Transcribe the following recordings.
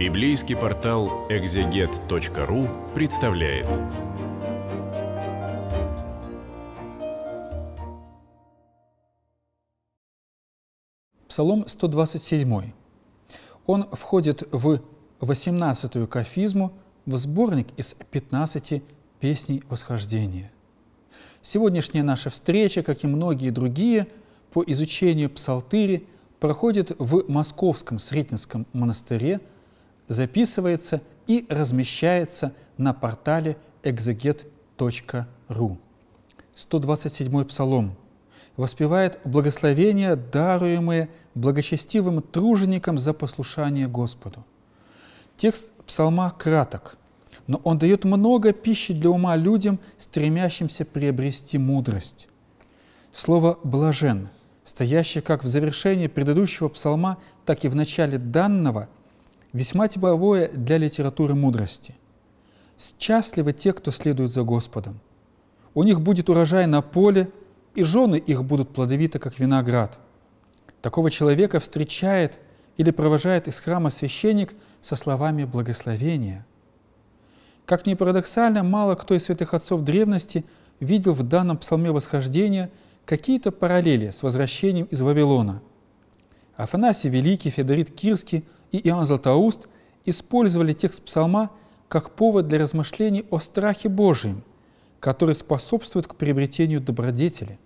Библейский портал экзегет.ру представляет. Псалом 127. Он входит в 18-ю кафизму в сборник из 15 песней восхождения. Сегодняшняя наша встреча, как и многие другие, по изучению псалтыри проходит в Московском Сретенском монастыре – записывается и размещается на портале exeget.ru. 127-й псалом воспевает благословения, даруемые благочестивым труженикам за послушание Господу. Текст псалма краток, но он дает много пищи для ума людям, стремящимся приобрести мудрость. Слово «блажен», стоящее как в завершении предыдущего псалма, так и в начале данного – весьма типовое для литературы мудрости. «Счастливы те, кто следует за Господом. У них будет урожай на поле, и жены их будут плодовиты, как виноград. Такого человека встречает или провожает из храма священник со словами благословения. Как ни парадоксально, мало кто из святых отцов древности видел в данном псалме восхождения какие-то параллели с возвращением из Вавилона. Афанасий Великий, Федорит Кирский – и Иоанн Златоуст использовали текст псалма как повод для размышлений о страхе Божьем, который способствует к приобретению добродетели.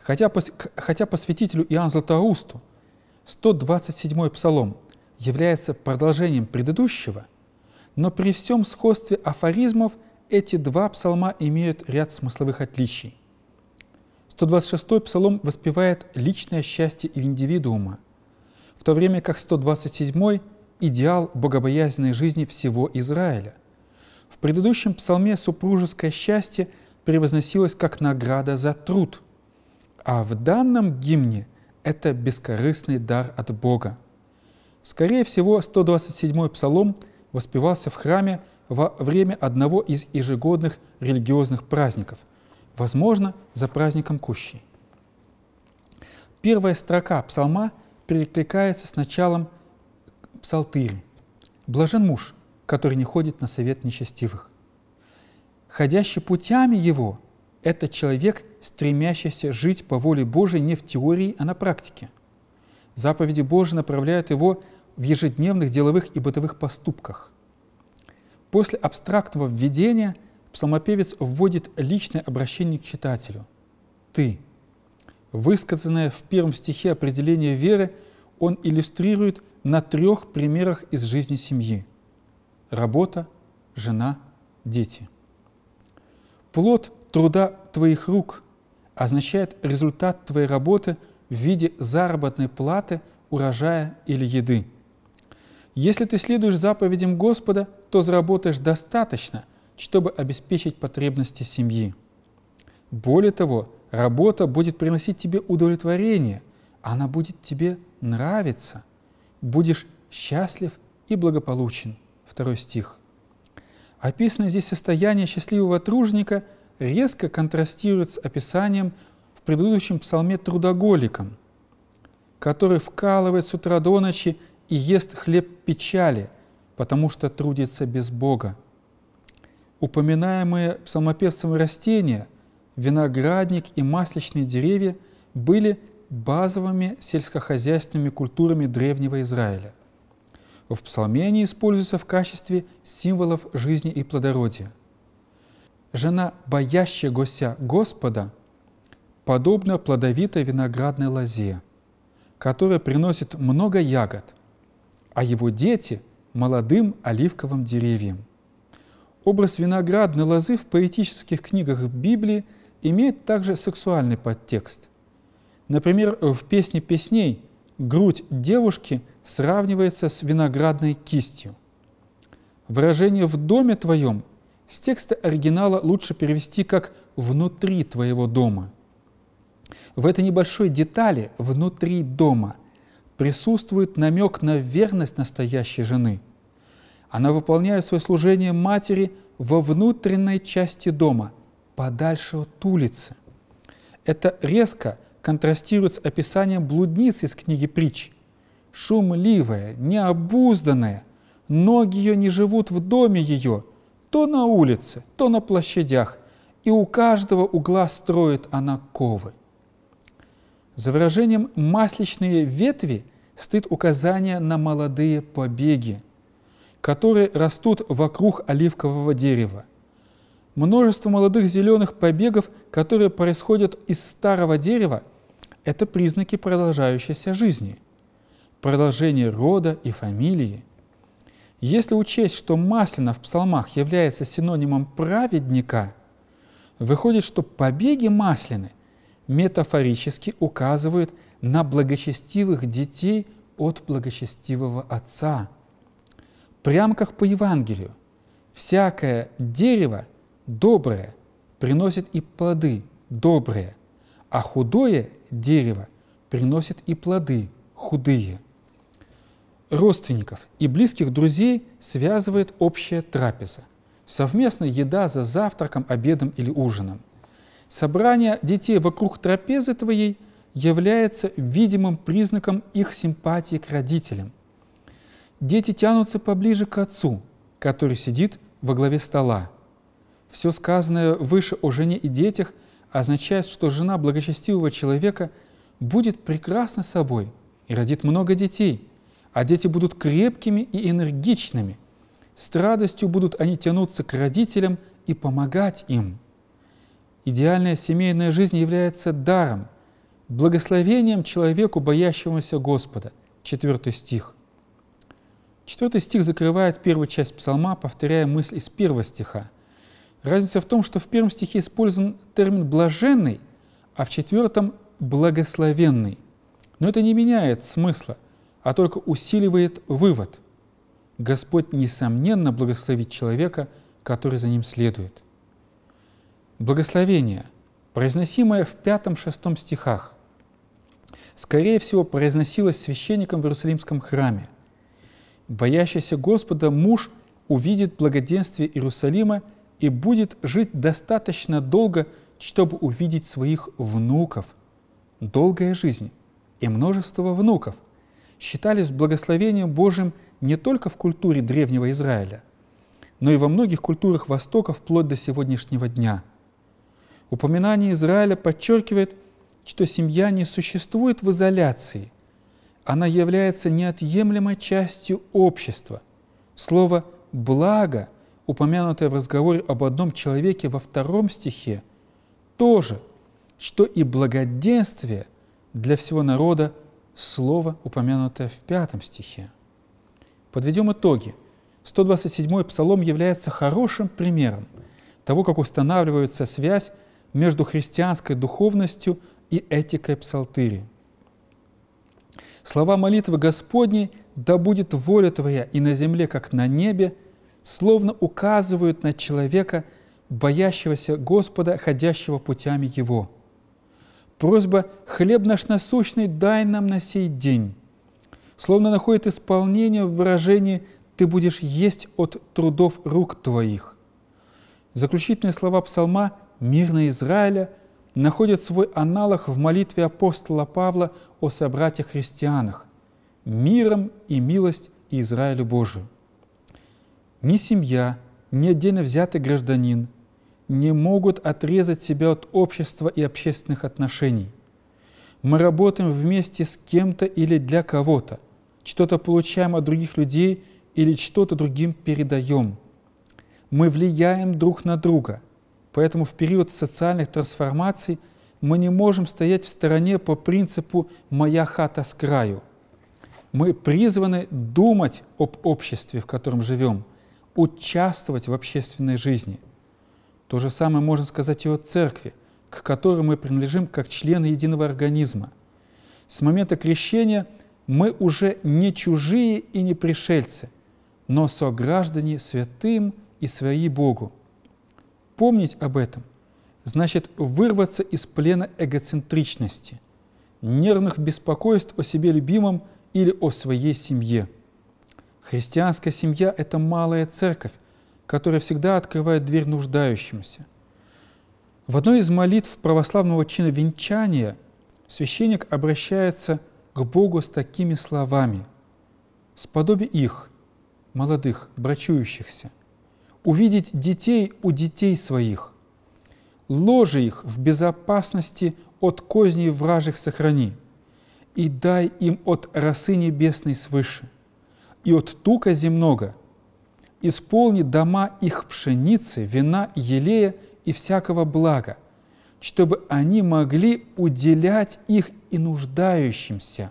Хотя, хотя посвятителю Иоанн Златоусту 127-й псалом является продолжением предыдущего, но при всем сходстве афоризмов эти два псалма имеют ряд смысловых отличий. 126-й псалом воспевает личное счастье индивидуума – в то время как 127-й – идеал богобоязненной жизни всего Израиля. В предыдущем псалме супружеское счастье превозносилось как награда за труд, а в данном гимне это бескорыстный дар от Бога. Скорее всего, 127-й псалом воспевался в храме во время одного из ежегодных религиозных праздников, возможно, за праздником Кущи. Первая строка псалма – перекликается с началом псалтыри. Блажен муж, который не ходит на совет нечестивых. Ходящий путями его – это человек, стремящийся жить по воле Божией не в теории, а на практике. Заповеди Божии направляют его в ежедневных деловых и бытовых поступках. После абстрактного введения псалмопевец вводит личное обращение к читателю. «Ты, Высказанное в первом стихе определение веры он иллюстрирует на трех примерах из жизни семьи. Работа, жена, дети. Плод труда твоих рук означает результат твоей работы в виде заработной платы, урожая или еды. Если ты следуешь заповедям Господа, то заработаешь достаточно, чтобы обеспечить потребности семьи. Более того, Работа будет приносить тебе удовлетворение, она будет тебе нравиться. Будешь счастлив и благополучен. Второй стих. Описанное здесь состояние счастливого тружника резко контрастирует с описанием в предыдущем псалме трудоголиком, который вкалывает с утра до ночи и ест хлеб печали, потому что трудится без Бога. Упоминаемые псалмопевцем растения виноградник и масличные деревья были базовыми сельскохозяйственными культурами древнего Израиля. В псалме они используются в качестве символов жизни и плодородия. Жена, боящая боящегося Господа, подобна плодовитой виноградной лозе, которая приносит много ягод, а его дети – молодым оливковым деревьям. Образ виноградной лозы в поэтических книгах Библии – имеет также сексуальный подтекст. Например, в «Песне песней» грудь девушки сравнивается с виноградной кистью. Выражение «в доме твоем» с текста оригинала лучше перевести как «внутри твоего дома». В этой небольшой детали «внутри дома» присутствует намек на верность настоящей жены. Она выполняет свое служение матери во внутренней части дома – подальше от улицы. Это резко контрастирует с описанием блудницы из книги притч. Шумливая, необузданная, ноги ее не живут в доме ее, то на улице, то на площадях, и у каждого угла строит она ковы. За выражением «масличные ветви» стоит указание на молодые побеги, которые растут вокруг оливкового дерева. Множество молодых зеленых побегов, которые происходят из старого дерева, это признаки продолжающейся жизни, продолжения рода и фамилии. Если учесть, что маслина в псалмах является синонимом праведника, выходит, что побеги маслины метафорически указывают на благочестивых детей от благочестивого отца. Прям как по Евангелию, всякое дерево – доброе приносит и плоды добрые, а худое дерево приносит и плоды худые. Родственников и близких друзей связывает общая трапеза, совместная еда за завтраком, обедом или ужином. Собрание детей вокруг трапезы твоей является видимым признаком их симпатии к родителям. Дети тянутся поближе к отцу, который сидит во главе стола. Все сказанное выше о жене и детях означает, что жена благочестивого человека будет прекрасна собой и родит много детей, а дети будут крепкими и энергичными. С радостью будут они тянуться к родителям и помогать им. Идеальная семейная жизнь является даром, благословением человеку, боящемуся Господа. Четвертый стих. Четвертый стих закрывает первую часть псалма, повторяя мысль из первого стиха – Разница в том, что в первом стихе использован термин «блаженный», а в четвертом «благословенный». Но это не меняет смысла, а только усиливает вывод. Господь, несомненно, благословит человека, который за ним следует. Благословение, произносимое в пятом-шестом стихах, скорее всего, произносилось священником в Иерусалимском храме. Боящийся Господа муж увидит благоденствие Иерусалима и будет жить достаточно долго, чтобы увидеть своих внуков. Долгая жизнь и множество внуков считались благословением Божьим не только в культуре древнего Израиля, но и во многих культурах Востока вплоть до сегодняшнего дня. Упоминание Израиля подчеркивает, что семья не существует в изоляции, она является неотъемлемой частью общества. Слово «благо» – упомянутое в разговоре об одном человеке во втором стихе, то же, что и благоденствие для всего народа слово, упомянутое в пятом стихе. Подведем итоги. 127-й псалом является хорошим примером того, как устанавливается связь между христианской духовностью и этикой псалтыри. Слова молитвы Господней «Да будет воля Твоя и на земле, как на небе» словно указывают на человека, боящегося Господа, ходящего путями Его. Просьба «Хлеб наш насущный дай нам на сей день» словно находит исполнение в выражении «Ты будешь есть от трудов рук твоих». Заключительные слова псалма «Мир на Израиля» находят свой аналог в молитве апостола Павла о собратьях-христианах «Миром и милость Израилю Божию». Ни семья, ни отдельно взятый гражданин не могут отрезать себя от общества и общественных отношений. Мы работаем вместе с кем-то или для кого-то, что-то получаем от других людей или что-то другим передаем. Мы влияем друг на друга, поэтому в период социальных трансформаций мы не можем стоять в стороне по принципу «моя хата с краю». Мы призваны думать об обществе, в котором живем – участвовать в общественной жизни. То же самое можно сказать и о церкви, к которой мы принадлежим как члены единого организма. С момента крещения мы уже не чужие и не пришельцы, но сограждане святым и свои Богу. Помнить об этом значит вырваться из плена эгоцентричности, нервных беспокойств о себе любимом или о своей семье – Христианская семья – это малая церковь, которая всегда открывает дверь нуждающимся. В одной из молитв православного чина венчания священник обращается к Богу с такими словами. «Сподоби их, молодых, брачующихся, увидеть детей у детей своих, ложи их в безопасности от козней вражих сохрани, и дай им от росы небесной свыше» и от тука земного, исполни дома их пшеницы, вина, елея и всякого блага, чтобы они могли уделять их и нуждающимся.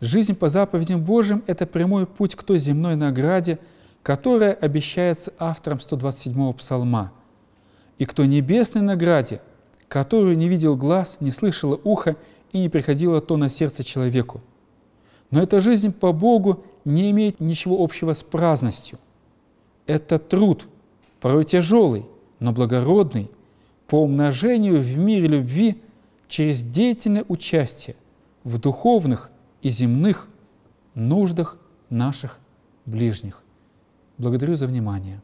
Жизнь по заповедям Божьим – это прямой путь к той земной награде, которая обещается автором 127-го псалма, и к той небесной награде, которую не видел глаз, не слышало ухо и не приходило то на сердце человеку – но эта жизнь по Богу не имеет ничего общего с праздностью. Это труд, порой тяжелый, но благородный, по умножению в мире любви через деятельное участие в духовных и земных нуждах наших ближних. Благодарю за внимание.